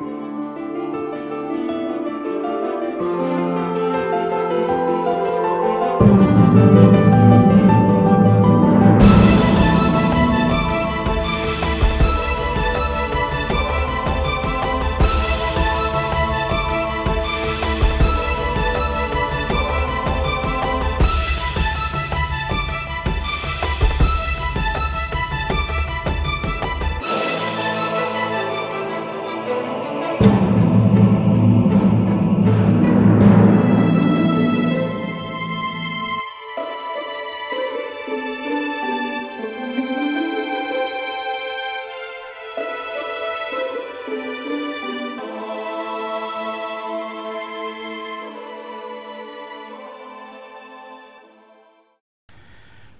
you.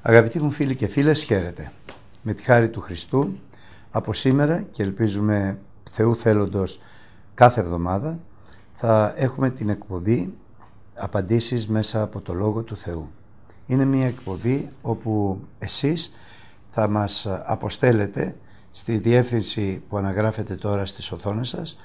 Αγαπητοί μου φίλοι και φίλες, χαίρετε. Με τη χάρη του Χριστού, από σήμερα και ελπίζουμε Θεού θέλοντος κάθε εβδομάδα, θα έχουμε την εκπομπή «Απαντήσεις μέσα από το Λόγο του Θεού». Είναι μια εκπομπή όπου εσείς θα μας αποστέλλετε στη διεύθυνση που αναγράφεται τώρα στις οθόνες σας,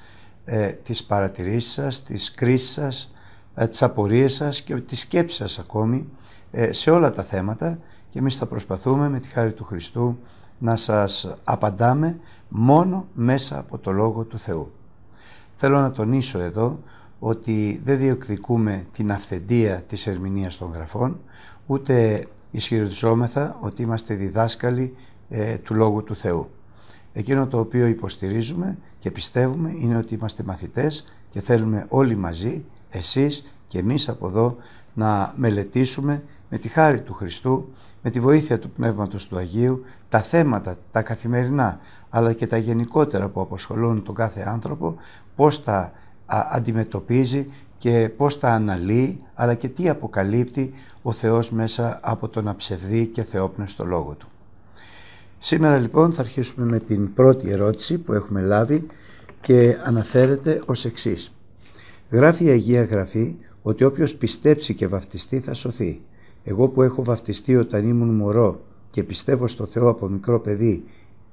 ε, τις παρατηρήσεις σας, τις κρίσεις σας, ε, τις απορίες σας και τις σκέψεις σας ακόμη ε, σε όλα τα θέματα και εμείς θα προσπαθούμε με τη χάρη του Χριστού να σας απαντάμε μόνο μέσα από το Λόγο του Θεού. Θέλω να τονίσω εδώ ότι δεν διεκδικούμε την αυθεντία της ερμηνείας των γραφών, ούτε ισχυριζόμεθα ότι είμαστε διδάσκαλοι ε, του Λόγου του Θεού. Εκείνο το οποίο υποστηρίζουμε και πιστεύουμε είναι ότι είμαστε μαθητές και θέλουμε όλοι μαζί, εσείς και εμείς από εδώ, να μελετήσουμε με τη χάρη του Χριστού, με τη βοήθεια του Πνεύματος του Αγίου, τα θέματα, τα καθημερινά, αλλά και τα γενικότερα που αποσχολούν τον κάθε άνθρωπο, πώς τα αντιμετωπίζει και πώς τα αναλύει, αλλά και τι αποκαλύπτει ο Θεός μέσα από τον αψευδή και θεόπνευστο λόγο Του. Σήμερα λοιπόν θα αρχίσουμε με την πρώτη ερώτηση που έχουμε λάβει και αναφέρεται ως εξής. Γράφει η Αγία Γραφή ότι όποιος πιστέψει και βαφτιστεί θα σωθεί. Εγώ που έχω βαφτιστεί όταν ήμουν μωρό και πιστεύω στο Θεό από μικρό παιδί,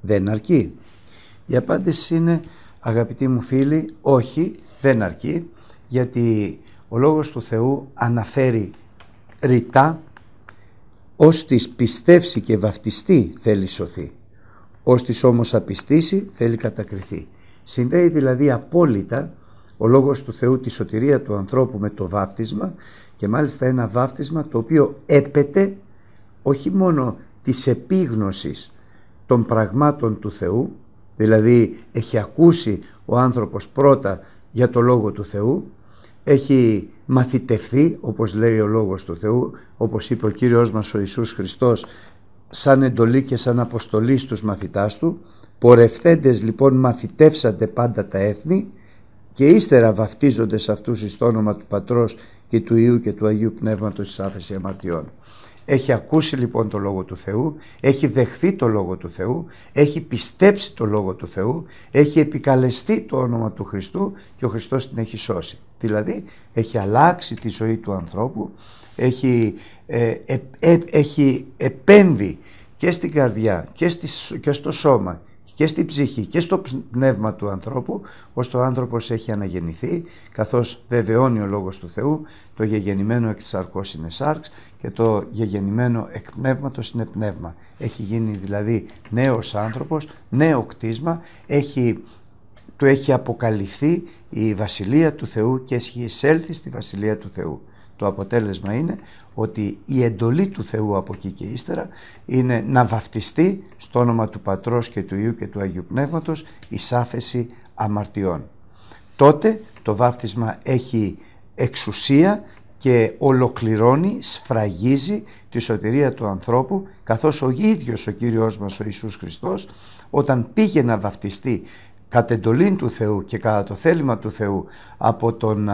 δεν αρκεί. Η απάντηση είναι, αγαπητοί μου φίλοι, όχι, δεν αρκεί, γιατί ο Λόγος του Θεού αναφέρει ρητά ως της πιστεύσει και βαφτιστεί θέλει σωθεί, ως της όμως απιστήσει θέλει κατακριθεί. Συνδέει δηλαδή απόλυτα ο λόγος του Θεού τη σωτηρία του ανθρώπου με το βάφτισμα και μάλιστα ένα βάφτισμα το οποίο έπεται όχι μόνο της επίγνωσης των πραγμάτων του Θεού, δηλαδή έχει ακούσει ο άνθρωπος πρώτα για το Λόγο του Θεού, έχει μαθητευθεί όπως λέει ο Λόγος του Θεού, όπως είπε ο Κύριος μας ο Ιησούς Χριστός, σαν εντολή και σαν αποστολή στους μαθητάς του, πορευθέντες λοιπόν μαθητεύσατε πάντα τα έθνη και ύστερα βαφτίζονται σε αυτούς εις το όνομα του Πατρός και του Ιού και του Αγίου Πνεύματος της άφεση αμαρτιών. Έχει ακούσει λοιπόν το Λόγο του Θεού, έχει δεχθεί το Λόγο του Θεού, έχει πιστέψει το Λόγο του Θεού, έχει επικαλεστεί το όνομα του Χριστού και ο Χριστός την έχει σώσει. Δηλαδή έχει αλλάξει τη ζωή του ανθρώπου, έχει, ε, ε, ε, έχει επέμβει και στην καρδιά και, στη, και στο σώμα και στην ψυχή και στο πνεύμα του ανθρώπου, ώστε ο άνθρωπος έχει αναγεννηθεί, καθώς βεβαιώνει ο Λόγος του Θεού, το γεγεννημένο εκ σαρκός είναι σάρξ και το γεγεννημένο εκ πνεύματος είναι πνεύμα. Έχει γίνει δηλαδή νέος άνθρωπος, νέο κτίσμα, έχει, του έχει αποκαλυφθεί η Βασιλεία του Θεού και έχει εισέλθει στη Βασιλεία του Θεού. Το αποτέλεσμα είναι ότι η εντολή του Θεού από εκεί και ύστερα είναι να βαφτιστεί στο όνομα του Πατρός και του Ιού και του Αγίου Πνεύματος η σάφεση αμαρτιών. Τότε το βάφτισμα έχει εξουσία και ολοκληρώνει, σφραγίζει τη σωτηρία του ανθρώπου καθώς ο ίδιος ο Κύριος μας ο Ιησούς Χριστός όταν πήγε να βαφτιστεί κατ' εντολή του Θεού και κατά το θέλημα του Θεού από τον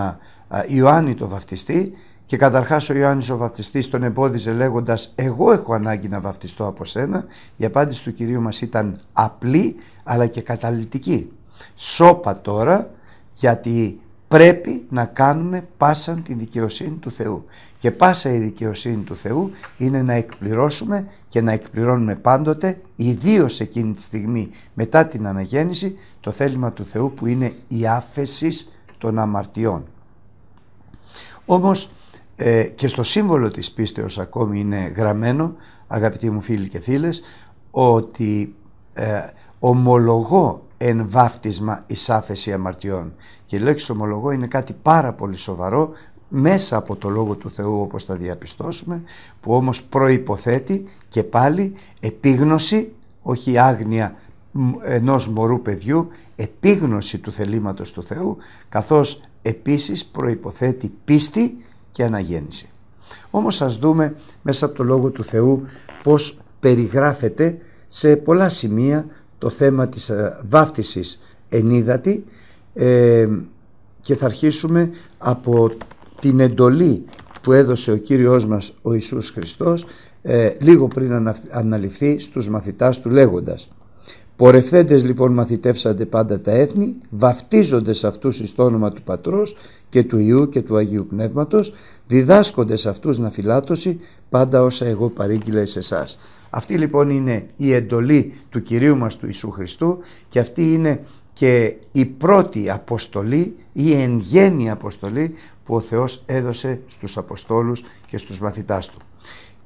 Ιωάννη τον βαφτιστή και καταρχάς ο Ιωάννης ο βαπτιστής τον εμπόδιζε λέγοντας «Εγώ έχω ανάγκη να βαπτιστώ από σένα». Η απάντηση του Κυρίου μας ήταν απλή αλλά και καταλητική Σώπα τώρα γιατί πρέπει να κάνουμε πάσαν τη δικαιοσύνη του Θεού. Και πάσα η δικαιοσύνη του Θεού είναι να εκπληρώσουμε και να εκπληρώνουμε πάντοτε, ιδίως εκείνη τη στιγμή μετά την αναγέννηση, το θέλημα του Θεού που είναι η άφεσης των αμαρτιών. Όμως ε, και στο σύμβολο της πίστεως ακόμη είναι γραμμένο αγαπητοί μου φίλοι και φίλες ότι ε, ομολογώ εν βάφτισμα εις άφεση αμαρτιών και η λέξη ομολογώ είναι κάτι πάρα πολύ σοβαρό μέσα από το Λόγο του Θεού όπως θα διαπιστώσουμε που όμως προϋποθέτει και πάλι επίγνωση όχι άγνοια ενός μωρού παιδιού επίγνωση του θελήματος του Θεού καθώς επίσης προϋποθέτει πίστη και αναγέννηση. Όμως ας δούμε μέσα από το Λόγο του Θεού πώς περιγράφεται σε πολλά σημεία το θέμα της ε, βάφτισης ενίδατη ε, και θα αρχίσουμε από την εντολή που έδωσε ο Κύριος μας ο Ιησούς Χριστός ε, λίγο πριν αναλυφθεί στους μαθητάς του λέγοντας Πορευθέντες λοιπόν μαθητεύσατε πάντα τα έθνη, σε αυτούς εις το όνομα του Πατρός και του Ιού και του Αγίου Πνεύματος, σε αυτούς να φυλάτωση πάντα όσα εγώ παρήγγειλα σε εσάς. Αυτή λοιπόν είναι η εντολή του Κυρίου μας του Ιησού Χριστού και αυτή είναι και η πρώτη αποστολή ή εν γέννη αποστολή που ο Θεός έδωσε στους Αποστόλους και στους μαθητάς Του.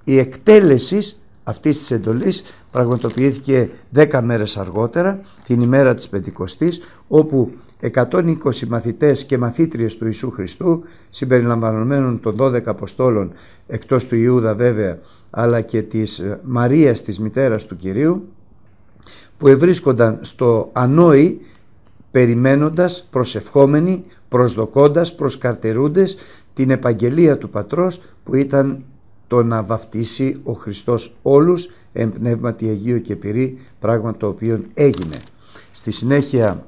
Η εκτέλεσης αυτής της εντολής πραγματοποιήθηκε 10 μέρες αργότερα, την ημέρα της Πεντηκοστής, όπου 120 μαθητές και μαθήτριες του Ιησού Χριστού, συμπεριλαμβανομένων των 12 Αποστόλων, εκτός του Ιούδα βέβαια, αλλά και της ε, Μαρίας της μητέρας του Κυρίου, που ευρίσκονταν στο Ανόη, περιμένοντας, προσευχόμενοι, προσδοκώντας, προσκαρτερούντες την επαγγελία του Πατρός που ήταν το να βαφτίσει ο Χριστός όλους εν πνεύματι Αγίου και Πυρή, πράγμα το οποίο έγινε. Στη συνέχεια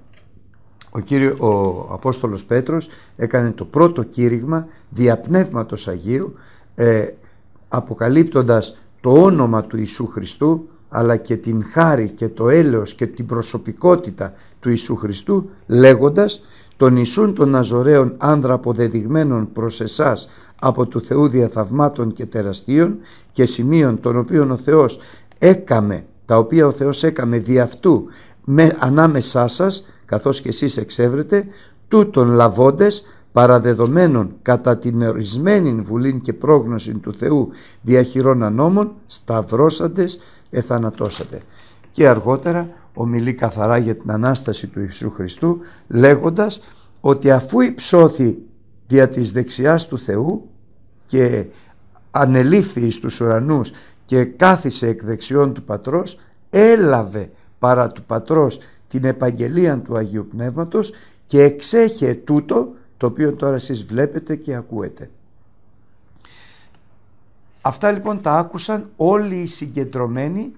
ο, κύριο, ο Απόστολος Πέτρος έκανε το πρώτο κήρυγμα διαπνεύματος Αγίου ε, αποκαλύπτοντας το όνομα του Ιησού Χριστού αλλά και την χάρη και το έλεος και την προσωπικότητα του Ιησού Χριστού λέγοντας των Ιησούν των Ναζωραίων άνδρα αποδεδειγμένων προς εσάς από του Θεού διαθαυμάτων και τεραστίων και σημείων των οποίων ο Θεός έκαμε, τα οποία ο Θεός έκαμε δι' αυτού με, ανάμεσά σας, καθώς και εσείς εξέβρετε, τούτων λαβώντες παραδεδομένων κατά την ορισμένη βουλήν και πρόγνωση του Θεού διαχειρών ανώμων, σταυρώσαντες, εθανατώσατε. Και αργότερα ομιλεί καθαρά για την Ανάσταση του Ιησού Χριστού λέγοντας ότι αφού υψώθη δια της δεξιάς του Θεού και ανελήφθη εις τους ουρανούς και κάθισε εκ δεξιών του Πατρός έλαβε παρά του Πατρός την επαγγελία του Αγίου Πνεύματος και εξέχε τούτο το οποίο τώρα εσείς βλέπετε και ακούετε. Αυτά λοιπόν τα άκουσαν όλοι οι συγκεντρωμένοι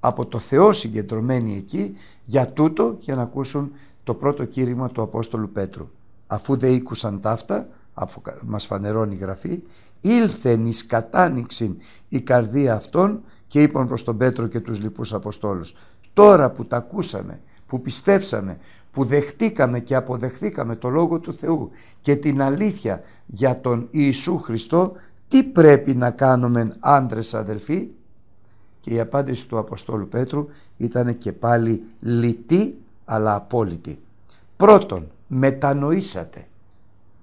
από το Θεό συγκεντρωμένοι εκεί για τούτο για να ακούσουν το πρώτο κήρυγμα του Απόστολου Πέτρου. Αφού δεν ήκουσαν ταύτα, αφού μας φανερώνει η Γραφή, ήλθεν εις κατάνοιξην η καρδία αυτών και είπαν προς τον Πέτρο και τους λοιπούς Αποστόλους τώρα που τα ακούσαμε, που πιστέψαμε, που δεχτήκαμε και αποδεχθήκαμε το Λόγο του Θεού και την αλήθεια για τον Ιησού Χριστό τι πρέπει να κάνουμε άντρες αδελφοί η απάντηση του Αποστόλου Πέτρου ήταν και πάλι λιτή αλλά απόλυτη. Πρώτον, μετανοήσατε.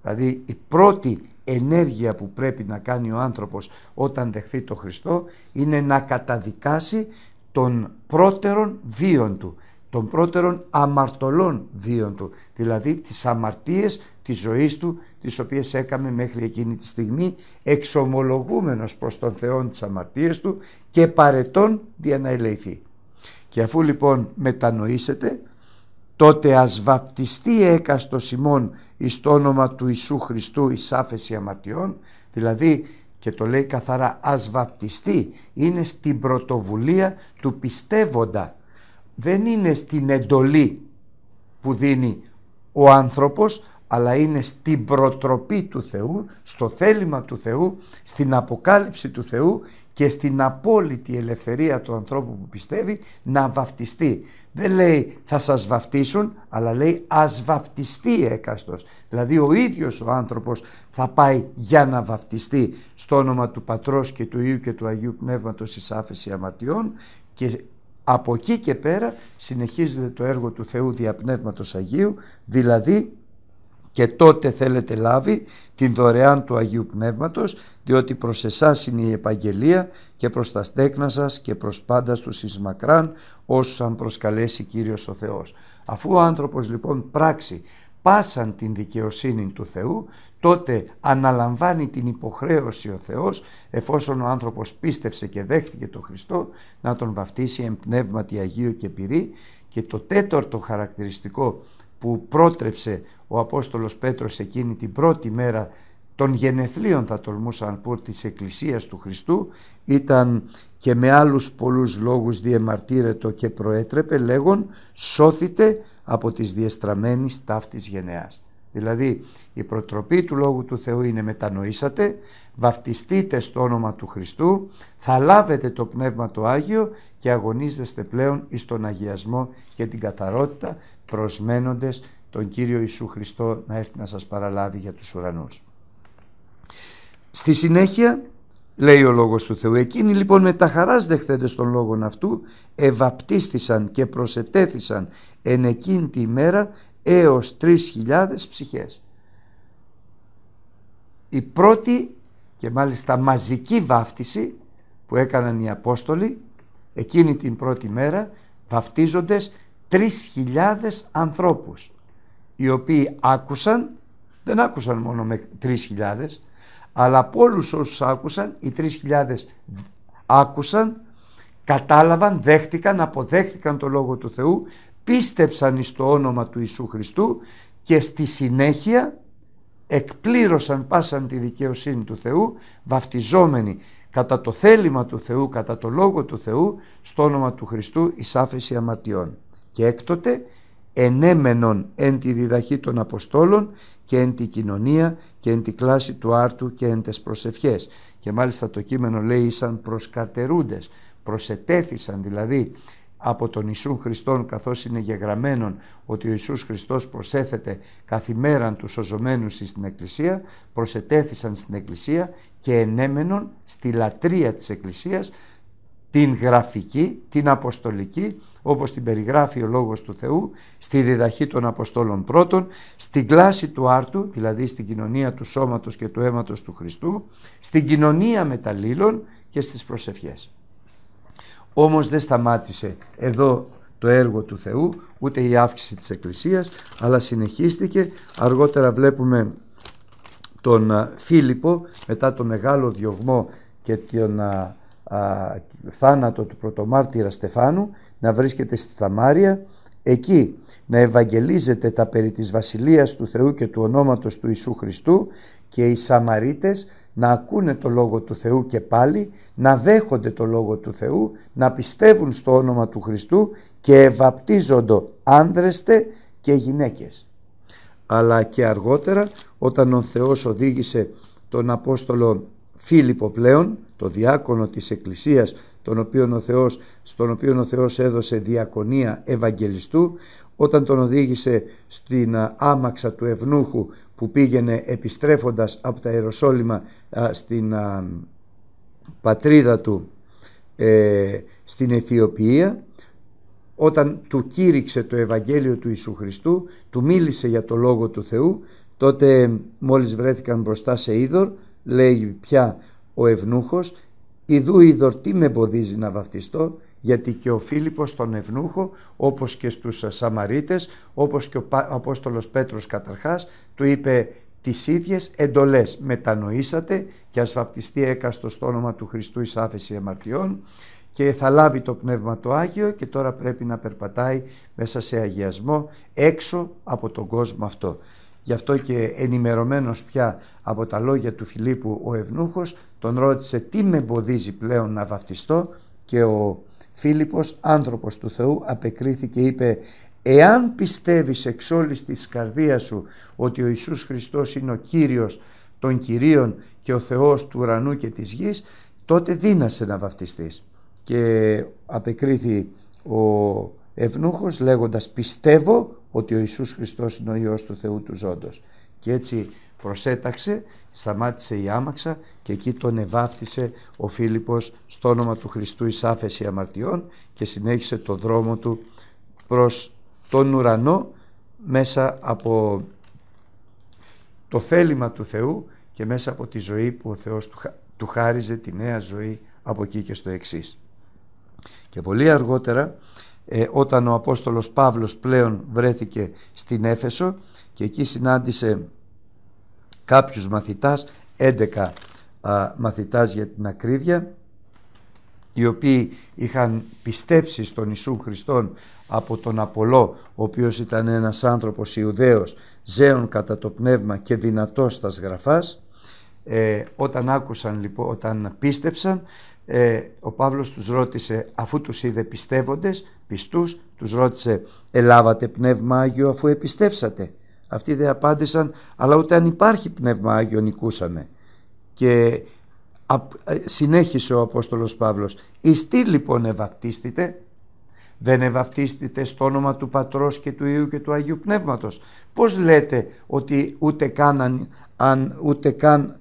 Δηλαδή η πρώτη ενέργεια που πρέπει να κάνει ο άνθρωπος όταν δεχθεί το Χριστό είναι να καταδικάσει τον πρώτερον βίον του των πρώτερων αμαρτωλών δίων του, δηλαδή τις αμαρτίες της ζωής του, τις οποίες έκαμε μέχρι εκείνη τη στιγμή, εξομολογούμενος προς τον Θεό τις αμαρτίες του και παρετών δια να ελεηθεί. Και αφού λοιπόν μετανοήσετε, τότε ας βαπτιστεί έκαστος ημών εις το όνομα του Ιησού Χριστού εις άφεση αμαρτιών, δηλαδή και το λέει καθαρά ας βαπτιστεί, είναι στην πρωτοβουλία του πιστεύοντα δεν είναι στην εντολή που δίνει ο άνθρωπος αλλά είναι στην προτροπή του Θεού, στο θέλημα του Θεού, στην αποκάλυψη του Θεού και στην απόλυτη ελευθερία του ανθρώπου που πιστεύει να βαφτιστεί. Δεν λέει θα σας βαφτίσουν, αλλά λέει ας βαφτιστεί έκαστος. Δηλαδή ο ίδιος ο άνθρωπος θα πάει για να βαφτιστεί στο όνομα του Πατρός και του Ιού και του Αγίου Πνεύματος εις άφεση αμαρτιών και από εκεί και πέρα συνεχίζεται το έργο του Θεού δια Πνεύματος Αγίου, δηλαδή και τότε θέλετε λάβει την δωρεάν του Αγίου Πνεύματος, διότι προς εσάς είναι η Επαγγελία και προς τα στέκνα σας και προς πάντα του εις μακράν, όσους αν προσκαλέσει Κύριος ο Θεός. Αφού ο άνθρωπος λοιπόν πράξει πάσαν την δικαιοσύνη του Θεού, τότε αναλαμβάνει την υποχρέωση ο Θεός, εφόσον ο άνθρωπος πίστευσε και δέχτηκε τον Χριστό, να τον βαφτίσει εν πνεύματι Αγίου και Πυρή. Και το τέταρτο χαρακτηριστικό που πρότρεψε ο Απόστολος Πέτρος εκείνη την πρώτη μέρα των γενεθλίων θα τολμούσα να πω της Εκκλησίας του Χριστού ήταν και με άλλους πολλούς λόγους διεμαρτύρετο και προέτρεπε λέγον σώθητε από της διεστραμμένης ταύτης γενεάς. Δηλαδή η προτροπή του Λόγου του Θεού είναι μετανοήσατε, βαφτιστείτε στο όνομα του Χριστού, θα λάβετε το Πνεύμα το Άγιο και αγωνίζεστε πλέον εις τον αγιασμό και την καθαρότητα προσμένοντες τον Κύριο Ιησού Χριστό να έρθει να σας παραλάβει για τους ουρανούς. Στη συνέχεια λέει ο Λόγος του Θεού. Εκείνοι λοιπόν με τα χαράς δεχθέντες των λόγων αυτού ευαπτίστησαν και προσετέθησαν εν εκείνη τη μέρα έως χιλιάδες ψυχές. Η πρώτη και μάλιστα μαζική βάφτιση που έκαναν οι Απόστολοι εκείνη την πρώτη μέρα βαφτίζοντες χιλιάδες ανθρώπους οι οποίοι άκουσαν, δεν άκουσαν μόνο με 3.000 αλλά από όλους όσους άκουσαν, οι 3.000 άκουσαν, κατάλαβαν, δέχτηκαν, αποδέχτηκαν το λόγο του Θεού, πίστεψαν στο όνομα του Ιησού Χριστού και στη συνέχεια εκπλήρωσαν πάσαν τη δικαιοσύνη του Θεού βαφτιζόμενοι κατά το θέλημα του Θεού, κατά το λόγο του Θεού, στο όνομα του Χριστού εις άφηση αμαρτιών. Και έκτοτε ενέμενον εν τη διδαχή των Αποστόλων και εν τη κοινωνία και εν τη κλάση του άρτου και εν τες προσευχές. Και μάλιστα το κείμενο λέει ήσαν προσκαρτερούντες, προσετέθησαν δηλαδή από τον Ιησού Χριστόν καθώς είναι γεγραμμένον ότι ο Ιησούς Χριστός προσέθεται καθημέραν τους σωζωμένους στην Εκκλησία, προσετέθησαν στην Εκκλησία και ενέμενον στη λατρεία της Εκκλησίας την γραφική, την αποστολική, όπως την περιγράφει ο Λόγος του Θεού, στη διδαχή των Αποστόλων πρώτων, στην κλάση του άρτου, δηλαδή στην κοινωνία του σώματος και του αίματος του Χριστού, στην κοινωνία μεταλλήλων και στις προσευχές. Όμως δεν σταμάτησε εδώ το έργο του Θεού, ούτε η αύξηση της Εκκλησίας, αλλά συνεχίστηκε. Αργότερα βλέπουμε τον ε, Φίλιππο μετά το μεγάλο διωγμό και τον ε, α, θάνατο του πρωτομάρτυρα Στεφάνου να βρίσκεται στη Θαμάρια εκεί να ευαγγελίζεται τα περί της Βασιλείας του Θεού και του ονόματος του Ιησού Χριστού και οι Σαμαρίτες να ακούνε το Λόγο του Θεού και πάλι, να δέχονται το Λόγο του Θεού, να πιστεύουν στο όνομα του Χριστού και ευαπτίζονται άνδρεστε και γυναίκες. Αλλά και αργότερα όταν ο Θεός οδήγησε τον Απόστολο Φίλιππο πλέον το διάκονο της Εκκλησίας τον οποίον ο Θεός, στον οποίο ο Θεός έδωσε διακονία Ευαγγελιστού όταν τον οδήγησε στην άμαξα του Ευνούχου που πήγαινε επιστρέφοντας από τα Ιεροσόλυμα στην πατρίδα του ε, στην Αιθιοπία όταν του κήρυξε το Ευαγγέλιο του Ιησού Χριστού του μίλησε για το Λόγο του Θεού τότε μόλις βρέθηκαν μπροστά σε είδωρ λέει πια ο ευνούχος «Ιδού η με εμποδίζει να βαφτιστώ» γιατί και ο Φίλιππος τον Ευνούχο, όπως και στους Σαμαρίτες, όπως και ο Απόστολος Πέτρος καταρχάς, του είπε τις ίδιες εντολές. Μετανοήσατε και ας βαπτιστεί έκαστος στο όνομα του Χριστού εις άφεση αμαρτιών και θα λάβει το Πνεύμα το Άγιο και τώρα πρέπει να περπατάει μέσα σε αγιασμό έξω από τον κόσμο αυτό. Γι' αυτό και ενημερωμένος πια από τα λόγια του Φιλίππου ο Ευνούχος τον ρώτησε τι με εμποδίζει πλέον να βαφτιστώ και ο Φίλιππος άνθρωπος του Θεού απεκρίθηκε είπε εάν πιστεύεις εξ όλης της καρδίας σου ότι ο Ιησούς Χριστός είναι ο Κύριος των Κυρίων και ο Θεός του ουρανού και της γης τότε δύνασε να βαφτιστείς και απεκρίθη ο Ευνούχος λέγοντας πιστεύω ότι ο Ιησούς Χριστός είναι ο Υιός του Θεού του ζώντος. Και έτσι προσέταξε, σταμάτησε η άμαξα και εκεί τον εβάφτισε ο Φίλιππος στο όνομα του Χριστού εις άφεση αμαρτιών και συνέχισε το δρόμο του προς τον ουρανό μέσα από το θέλημα του Θεού και μέσα από τη ζωή που ο Θεός του, χάριζε τη νέα ζωή από εκεί και στο εξής. Και πολύ αργότερα ε, όταν ο Απόστολος Παύλος πλέον βρέθηκε στην Έφεσο και εκεί συνάντησε κάποιους μαθητάς, 11 μαθητάς για την ακρίβεια, οι οποίοι είχαν πιστέψει στον Ιησού Χριστόν από τον Απολό, ο οποίος ήταν ένας άνθρωπος Ιουδαίος, ζέων κατά το πνεύμα και δυνατός στα γραφάς ε, όταν άκουσαν λοιπόν, όταν πίστεψαν, ε, ο Παύλος τους ρώτησε, αφού τους είδε πιστεύοντες, πιστούς, τους ρώτησε «Ελάβατε Πνεύμα Άγιο αφού επιστέψατε». Αυτοί δεν απάντησαν, αλλά ούτε αν υπάρχει Πνεύμα Άγιο νικούσαμε. Και ε, συνέχισε ο Απόστολος Παύλος «Εις τι λοιπόν ευαπτίστητε» Δεν ευαυτίστητε στο όνομα του Πατρός και του Ιού και του Αγίου Πνεύματος. Πώς λέτε ότι ούτε καν, αν, ούτε καν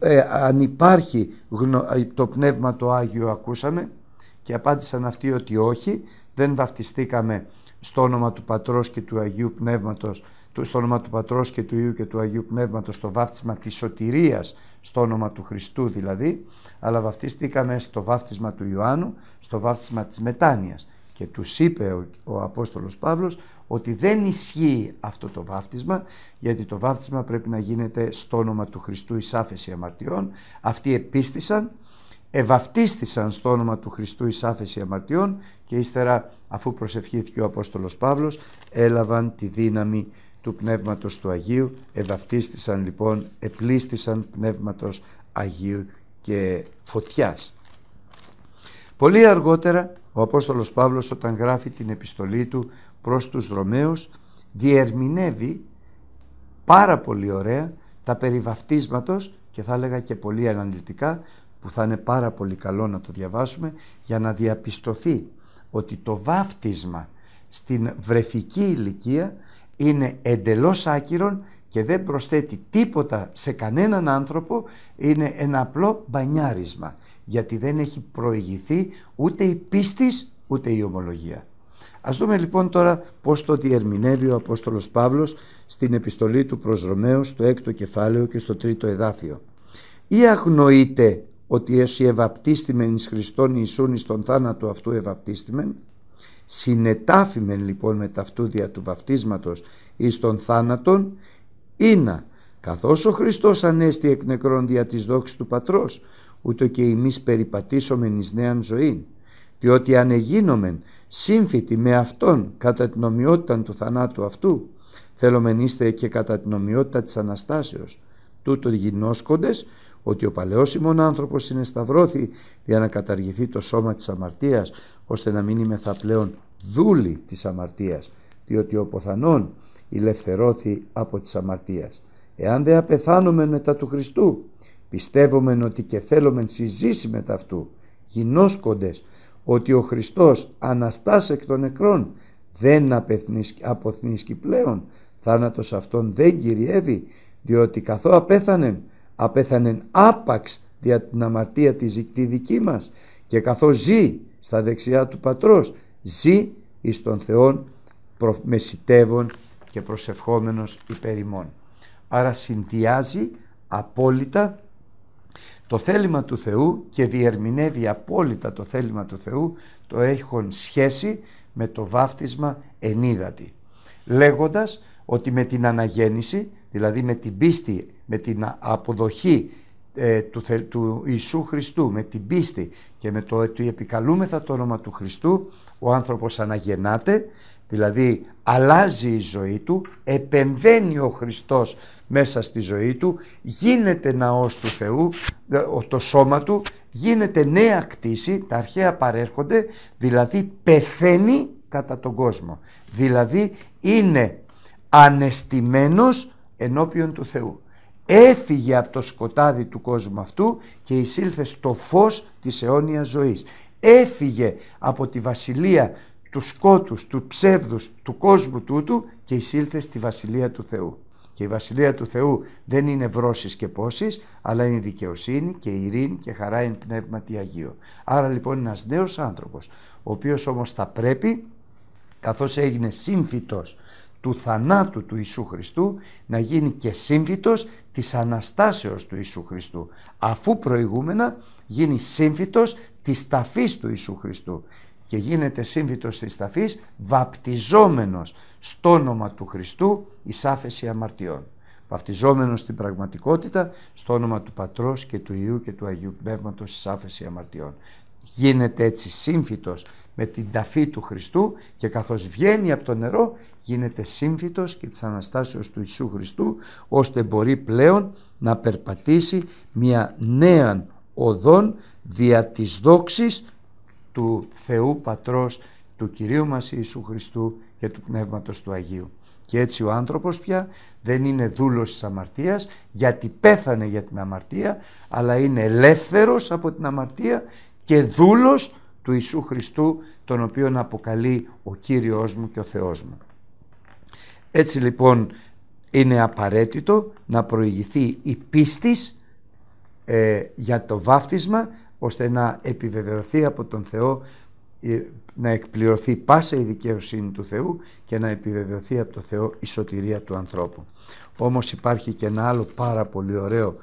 ε, αν υπάρχει ε, το Πνεύμα το Άγιο ακούσαμε και απάντησαν αυτοί ότι όχι, δεν βαφτιστήκαμε στο όνομα του Πατρός και του Αγίου Πνεύματος, του, στο όνομα του Πατρός και του Ιού και του Αγίου Πνεύματος, το βάφτισμα της σωτηρίας, στο όνομα του Χριστού δηλαδή, αλλά βαφτιστήκαμε στο βάφτισμα του Ιωάννου, στο βάφτισμα της μετάνοιας. Και τους είπε ο, ο Απόστολος Παύλος ότι δεν ισχύει αυτό το βάφτισμα, γιατί το βάφτισμα πρέπει να γίνεται στο όνομα του Χριστού εις άφεση αμαρτιών. Αυτοί επίστησαν, ευαυτίστησαν στο όνομα του Χριστού εις άφεση αμαρτιών και ύστερα αφού προσευχήθηκε ο Απόστολος Παύλος έλαβαν τη δύναμη του Πνεύματος του Αγίου, ευαυτίστησαν λοιπόν, επλίστησαν Πνεύματος Αγίου και φωτιάς. Πολύ αργότερα ο Απόστολος Παύλος όταν γράφει την επιστολή του προς τους Ρωμαίους διερμηνεύει πάρα πολύ ωραία τα περιβαυτίσματος και θα έλεγα και πολύ αναλυτικά που θα είναι πάρα πολύ καλό να το διαβάσουμε για να διαπιστωθεί ότι το βάφτισμα στην βρεφική ηλικία είναι εντελώς άκυρον και δεν προσθέτει τίποτα σε κανέναν άνθρωπο είναι ένα απλό μπανιάρισμα γιατί δεν έχει προηγηθεί ούτε η πίστης ούτε η ομολογία. Ας δούμε λοιπόν τώρα πώς το διερμηνεύει ο Απόστολος Παύλος στην επιστολή του προς Ρωμαίους στο έκτο κεφάλαιο και στο τρίτο εδάφιο. Ή αγνοείτε ότι εσύ ευαπτίστημεν εις Χριστόν Ιησούν εις τον θάνατο αυτού ευαπτίστημεν, συνετάφημεν λοιπόν με ταυτού δια του βαπτίσματος εις τον θάνατον, ή να καθώς ο Χριστός ανέστη εκ νεκρών δια της δόξης του Πατρός, ούτω και εμείς περιπατήσομεν εις νέαν ζωήν διότι ανεγίνομεν σύμφυτοι με Αυτόν κατά την ομοιότητα του θανάτου αυτού, θέλομεν είστε και κατά την ομοιότητα της Αναστάσεως, τούτο γινώσκοντες ότι ο παλαιός ημών άνθρωπος συνεσταυρώθη για να καταργηθεί το σώμα της αμαρτίας, ώστε να μην είμαι θα πλέον δούλη της αμαρτίας, διότι ο ποθανόν ηλευθερώθη από της αμαρτίας. Εάν δε απεθάνομεν μετά του Χριστού, πιστεύομεν ότι και θέλομεν συζήσει μετά αυτού, γινώσκοντες ότι ο Χριστός Αναστάς εκ των νεκρών δεν αποθνίσκει πλέον, θάνατος αυτόν δεν κυριεύει, διότι καθώ απέθανεν, απέθανεν άπαξ δια την αμαρτία τη ζητή δική μας και καθώ ζει στα δεξιά του Πατρός, ζει εις τον Θεόν μεσητεύων και προσευχόμενος υπερημών. Άρα συνδυάζει απόλυτα το θέλημα του Θεού και διερμηνεύει απόλυτα το θέλημα του Θεού το έχουν σχέση με το βάφτισμα ενίδατη. Λέγοντας ότι με την αναγέννηση, δηλαδή με την πίστη, με την αποδοχή ε, του, του Ιησού Χριστού, με την πίστη και με το ότι επικαλούμεθα το όνομα του Χριστού, ο άνθρωπος αναγεννάται δηλαδή αλλάζει η ζωή του, επεμβαίνει ο Χριστός μέσα στη ζωή του, γίνεται ναός του Θεού, ε, το σώμα του, γίνεται νέα κτήση, τα αρχαία παρέρχονται, δηλαδή πεθαίνει κατά τον κόσμο. Δηλαδή είναι ανεστημένος ενώπιον του Θεού. Έφυγε από το σκοτάδι του κόσμου αυτού και εισήλθε στο φως της αιώνιας ζωής. Έφυγε από τη βασιλεία του σκότους, του ψεύδους, του κόσμου τούτου και εισήλθε στη Βασιλεία του Θεού. Και η Βασιλεία του Θεού δεν είναι βρώσεις και πόσεις, αλλά είναι δικαιοσύνη και ειρήνη και χαρά εν πνεύματι Αγίου. Άρα λοιπόν ένας νέος άνθρωπος, ο οποίος όμως θα πρέπει, καθώς έγινε σύμφυτος του θανάτου του Ιησού Χριστού, να γίνει και σύμφυτος της Αναστάσεως του Ιησού Χριστού, αφού προηγούμενα γίνει σύμφυτος της ταφής του Ιησού Χριστού και γίνεται σύμβητος της ταφής βαπτιζόμενος στο όνομα του Χριστού εις άφεση αμαρτιών. Βαπτιζόμενος στην πραγματικότητα στο όνομα του Πατρός και του Ιού και του Αγίου Πνεύματος εις άφεση αμαρτιών. Γίνεται έτσι σύμφυτος με την ταφή του Χριστού και καθώς βγαίνει από το νερό γίνεται σύμφυτος και της Αναστάσεως του Ιησού Χριστού ώστε μπορεί πλέον να περπατήσει μια νέα οδόν δια της δόξης του Θεού Πατρός, του Κυρίου μας Ιησού Χριστού και του Πνεύματος του Αγίου. Και έτσι ο άνθρωπος πια δεν είναι δούλος της αμαρτίας γιατί πέθανε για την αμαρτία αλλά είναι ελεύθερος από την αμαρτία και δούλος του Ιησού Χριστού τον οποίον αποκαλεί ο Κύριος μου και ο Θεός μου. Έτσι λοιπόν είναι απαραίτητο να προηγηθεί η πίστης ε, για το βάφτισμα ώστε να επιβεβαιωθεί από τον Θεό ε, να εκπληρωθεί πάσα η δικαιοσύνη του Θεού και να επιβεβαιωθεί από τον Θεό η σωτηρία του ανθρώπου. Όμως υπάρχει και ένα άλλο πάρα πολύ ωραίο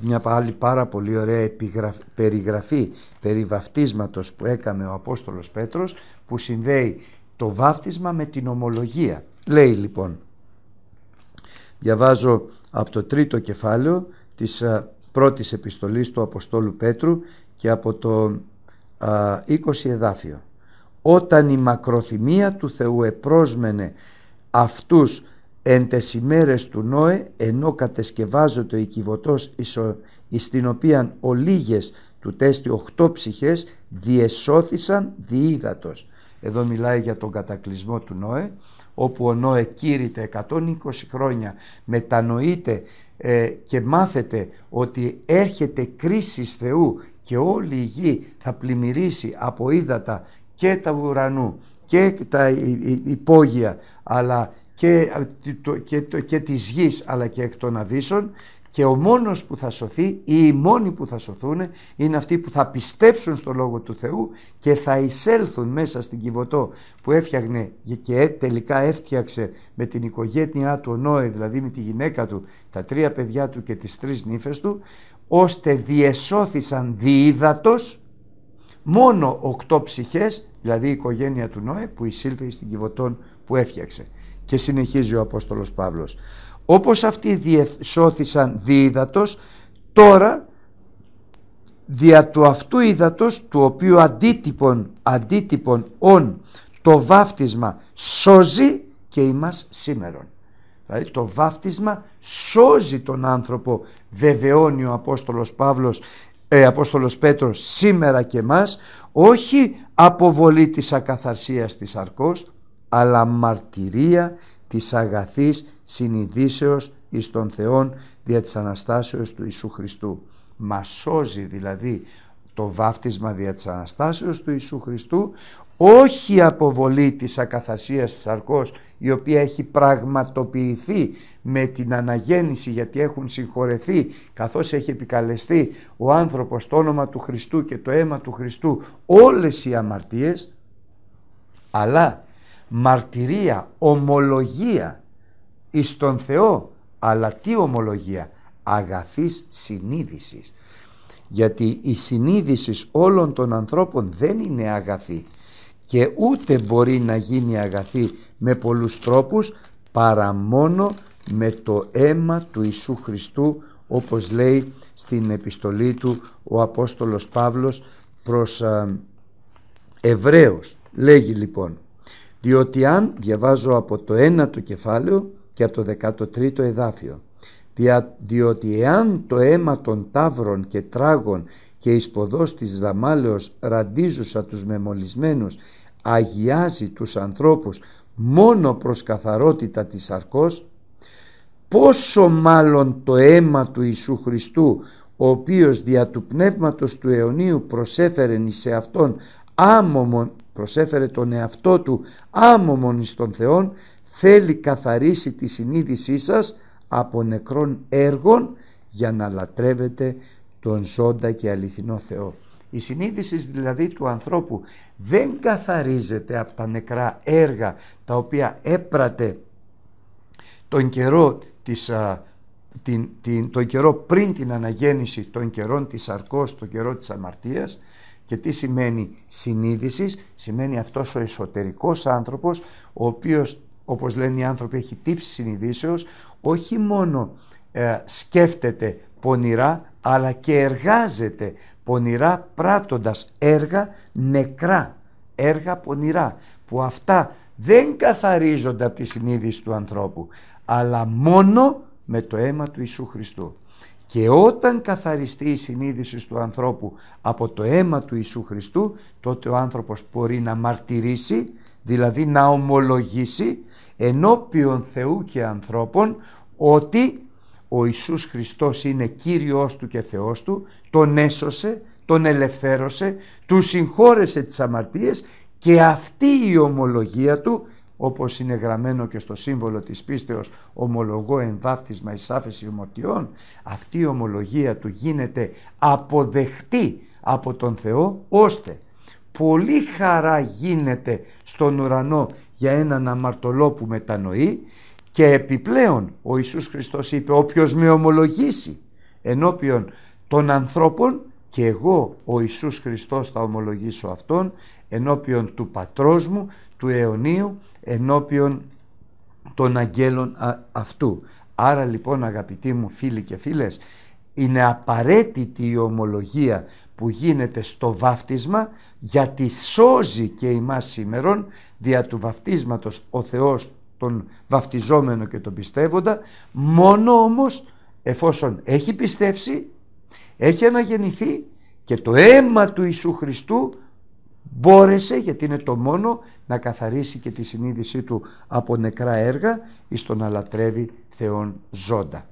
μια άλλη πάρα πολύ ωραία περιγραφή περί βαφτίσματος που έκαμε ο Απόστολος Πέτρος που συνδέει το βάφτισμα με την ομολογία. Λέει λοιπόν, διαβάζω από το τρίτο κεφάλαιο της πρώτης επιστολής του Αποστόλου Πέτρου και από το α, 20 εδάφιο. Όταν η μακροθυμία του Θεού επρόσμενε αυτούς εν τες ημέρες του Νόε ενώ κατεσκευάζεται ο οικιβωτός εις την οποία ολίγες του τέστη οχτώ ψυχές διεσώθησαν διήγατος. Εδώ μιλάει για τον κατακλυσμό του Νόε όπου ο Νόε κήρυται 120 χρόνια μετανοείται ε, και μάθετε ότι έρχεται κρίση Θεού και όλη η γη θα πλημμυρίσει από ύδατα και τα ουρανού και τα υπόγεια αλλά και, ε, και, και, της γης αλλά και εκ των αδύσων και ο μόνος που θα σωθεί ή οι μόνοι που θα σωθούν είναι αυτοί που θα πιστέψουν στο Λόγο του Θεού και θα εισέλθουν μέσα στην Κιβωτό που έφτιαχνε και τελικά έφτιαξε με την οικογένειά του ο Νόε, δηλαδή με τη γυναίκα του, τα τρία παιδιά του και τις τρεις νύφες του, ώστε διεσώθησαν διείδατος μόνο οκτώ ψυχές, δηλαδή η οικογένεια του Νόε που εισήλθε στην Κιβωτό που έφτιαξε. Και συνεχίζει ο Απόστολος Παύλος. Όπως αυτοί διεσώθησαν διείδατος, τώρα δια του αυτού ύδατος του οποίου αντίτυπον, αντίτυπον ον το βάφτισμα σώζει και είμαστε σήμερον. Δηλαδή το βάφτισμα σώζει τον άνθρωπο βεβαιώνει ο Απόστολος Παύλος ε, Απόστολος Πέτρος σήμερα και μας όχι αποβολή της ακαθαρσίας της αρκός αλλά μαρτυρία της αγαθής συνειδήσεως εις τον Θεόν δια της Αναστάσεως του Ιησού Χριστού. Μα σώζει δηλαδή το βάφτισμα δια της Αναστάσεως του Ιησού Χριστού, όχι αποβολή της ακαθαρσίας της αρκός η οποία έχει πραγματοποιηθεί με την αναγέννηση γιατί έχουν συγχωρεθεί καθώς έχει επικαλεστεί ο άνθρωπος το όνομα του Χριστού και το αίμα του Χριστού όλες οι αμαρτίες αλλά μαρτυρία, ομολογία εις τον Θεό, αλλά τι ομολογία, αγαθής συνείδησης. Γιατί η συνείδησης όλων των ανθρώπων δεν είναι αγαθή και ούτε μπορεί να γίνει αγαθή με πολλούς τρόπους παρά μόνο με το αίμα του Ιησού Χριστού όπως λέει στην επιστολή του ο Απόστολος Παύλος προς ε, Εβραίους. Λέγει λοιπόν διότι αν διαβάζω από το ένατο κεφάλαιο και από το 13ο εδάφιο διότι εάν το αίμα των τάβρων και τράγων και εις ποδός της λαμάλεως ραντίζουσα τους μεμολισμένους αγιάζει τους ανθρώπους μόνο προς καθαρότητα της αρκός, πόσο μάλλον το αίμα του Ιησού Χριστού ο οποίος δια του πνεύματος του αιωνίου προσέφερεν σε αυτόν άμωμον προσέφερε τον εαυτό του άμμομον εις τον Θεόν θέλει καθαρίσει τη συνείδησή σας από νεκρών έργων για να λατρεύετε τον ζώντα και αληθινό Θεό. Η συνείδηση δηλαδή του ανθρώπου δεν καθαρίζεται από τα νεκρά έργα τα οποία έπρατε τον καιρό, της, α, την, πριν την αναγέννηση, των καιρών της αρκός, τον καιρό της αμαρτίας και τι σημαίνει συνείδησης, σημαίνει αυτός ο εσωτερικός άνθρωπος, ο οποίος, όπως λένε οι άνθρωποι, έχει τύψει συνειδήσεως, όχι μόνο ε, σκέφτεται πονηρά, αλλά και εργάζεται πονηρά πράττοντας έργα νεκρά, έργα πονηρά, που αυτά δεν καθαρίζονται από τη συνείδηση του ανθρώπου, αλλά μόνο με το αίμα του Ιησού Χριστού. Και όταν καθαριστεί η συνείδηση του ανθρώπου από το αίμα του Ιησού Χριστού, τότε ο άνθρωπος μπορεί να μαρτυρήσει, δηλαδή να ομολογήσει ενώπιον Θεού και ανθρώπων ότι ο Ιησούς Χριστός είναι Κύριος του και Θεός του, τον έσωσε, τον ελευθέρωσε, του συγχώρεσε τις αμαρτίες και αυτή η ομολογία του όπως είναι γραμμένο και στο σύμβολο της πίστεως ομολογώ εν βάφτισμα εις άφεση ομορτιών, αυτή η ομολογία του γίνεται αποδεχτή από τον Θεό, ώστε πολύ χαρά γίνεται στον ουρανό για έναν αμαρτωλό που μετανοεί και επιπλέον ο Ιησούς Χριστός είπε όποιος με ομολογήσει ενώπιον των ανθρώπων και εγώ ο Ιησούς Χριστός θα ομολογήσω Αυτόν ενώπιον του Πατρός μου, του αιωνίου ενώπιον των αγγέλων αυτού. Άρα λοιπόν αγαπητοί μου φίλοι και φίλες, είναι απαραίτητη η ομολογία που γίνεται στο βάφτισμα γιατί σώζει και ημάς σήμερον δια του βαφτίσματος ο Θεός τον βαφτιζόμενο και τον πιστεύοντα μόνο όμως εφόσον έχει πιστεύσει έχει αναγεννηθεί και το αίμα του Ιησού Χριστού μπόρεσε, γιατί είναι το μόνο, να καθαρίσει και τη συνείδησή του από νεκρά έργα εις να λατρεύει Θεόν ζώντα.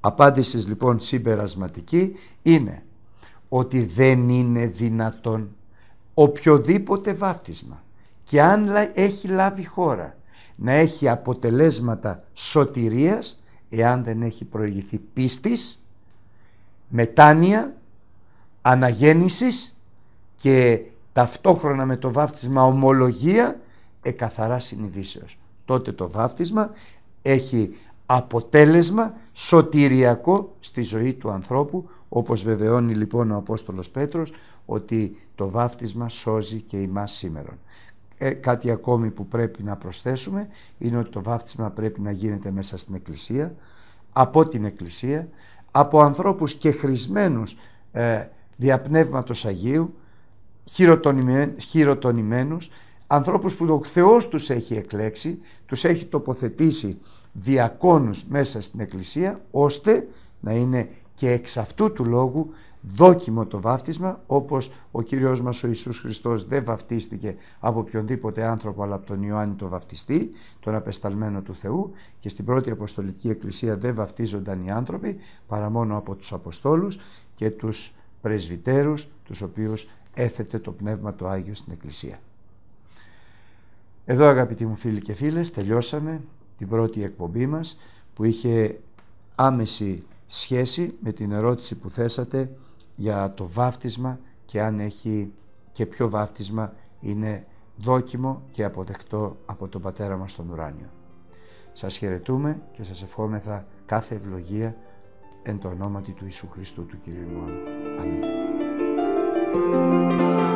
Απάντησης λοιπόν συμπερασματική είναι ότι δεν είναι δυνατόν οποιοδήποτε βάφτισμα και αν έχει λάβει χώρα να έχει αποτελέσματα σωτηρίας εάν δεν έχει προηγηθεί πίστης, μετάνοια, αναγέννησης και ταυτόχρονα με το βάφτισμα ομολογία εκαθαρά συνειδήσεως. Τότε το βάφτισμα έχει αποτέλεσμα σωτηριακό στη ζωή του ανθρώπου, όπως βεβαιώνει λοιπόν ο Απόστολος Πέτρος ότι το βάφτισμα σώζει και ημάς σήμερα. Ε, κάτι ακόμη που πρέπει να προσθέσουμε είναι ότι το βάφτισμα πρέπει να γίνεται μέσα στην Εκκλησία, από την Εκκλησία, από ανθρώπους και χρησμένους ε, διαπνεύματος Αγίου, χειροτονημένους, ανθρώπους που ο Θεός τους έχει εκλέξει, τους έχει τοποθετήσει διακόνους μέσα στην Εκκλησία, ώστε να είναι και εξ αυτού του λόγου δόκιμο το βάφτισμα, όπως ο Κύριος μας ο Ιησούς Χριστός δεν βαφτίστηκε από οποιονδήποτε άνθρωπο, αλλά από τον Ιωάννη τον βαφτιστή, τον απεσταλμένο του Θεού, και στην πρώτη Αποστολική Εκκλησία δεν βαφτίζονταν οι άνθρωποι, παρά μόνο από τους Αποστόλους και τους πρεσβυτέρους, τους οποίους έθετε το Πνεύμα το Άγιο στην Εκκλησία. Εδώ αγαπητοί μου φίλοι και φίλες τελειώσαμε την πρώτη εκπομπή μας που είχε άμεση σχέση με την ερώτηση που θέσατε για το βάφτισμα και αν έχει και ποιο βάφτισμα είναι δόκιμο και αποδεκτό από τον Πατέρα μας τον ουράνιο. Σας χαιρετούμε και σας ευχόμεθα κάθε ευλογία εν το ονόματι του Ιησού Χριστού του Κυρίου Αμήν. thank you